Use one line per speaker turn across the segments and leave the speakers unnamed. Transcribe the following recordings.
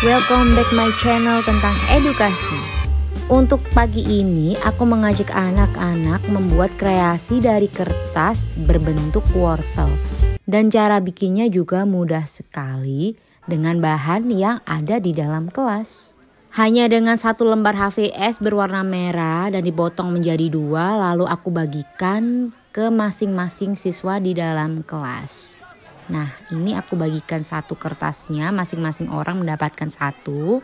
Welcome back my channel tentang edukasi Untuk pagi ini aku mengajak anak-anak membuat kreasi dari kertas berbentuk wortel Dan cara bikinnya juga mudah sekali dengan bahan yang ada di dalam kelas Hanya dengan satu lembar HVS berwarna merah dan dipotong menjadi dua lalu aku bagikan ke masing-masing siswa di dalam kelas Nah, ini aku bagikan satu kertasnya, masing-masing orang mendapatkan satu.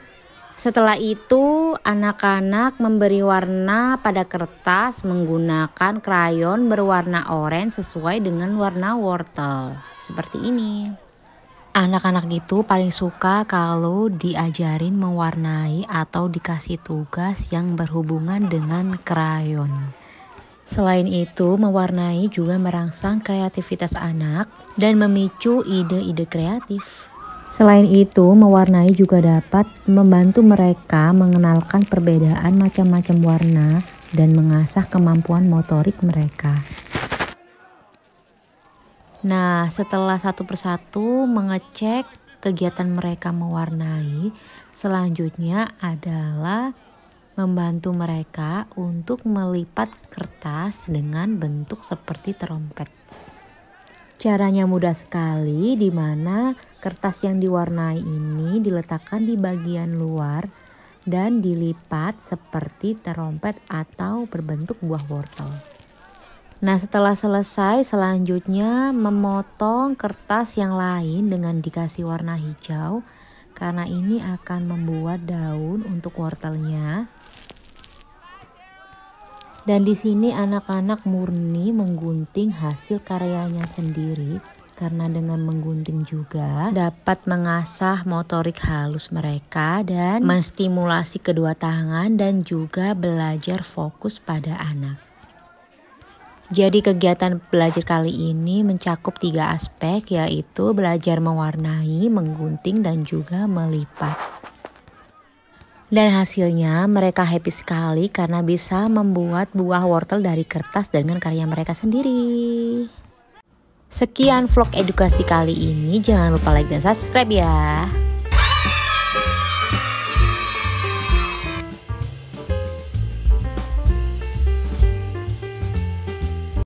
Setelah itu, anak-anak memberi warna pada kertas menggunakan krayon berwarna orange sesuai dengan warna wortel. Seperti ini. Anak-anak itu paling suka kalau diajarin mewarnai atau dikasih tugas yang berhubungan dengan krayon. Selain itu, mewarnai juga merangsang kreativitas anak dan memicu ide-ide kreatif. Selain itu, mewarnai juga dapat membantu mereka mengenalkan perbedaan macam-macam warna dan mengasah kemampuan motorik mereka. Nah, setelah satu persatu mengecek kegiatan mereka mewarnai, selanjutnya adalah membantu mereka untuk melipat kertas dengan bentuk seperti trompet. Caranya mudah sekali di mana kertas yang diwarnai ini diletakkan di bagian luar dan dilipat seperti terompet atau berbentuk buah wortel. Nah, setelah selesai, selanjutnya memotong kertas yang lain dengan dikasih warna hijau karena ini akan membuat daun untuk wortelnya. Dan di sini anak-anak murni menggunting hasil karyanya sendiri karena dengan menggunting juga dapat mengasah motorik halus mereka dan menstimulasi kedua tangan dan juga belajar fokus pada anak. Jadi kegiatan belajar kali ini mencakup tiga aspek yaitu belajar mewarnai, menggunting, dan juga melipat. Dan hasilnya mereka happy sekali karena bisa membuat buah wortel dari kertas dengan karya mereka sendiri. Sekian vlog edukasi kali ini, jangan lupa like dan subscribe ya.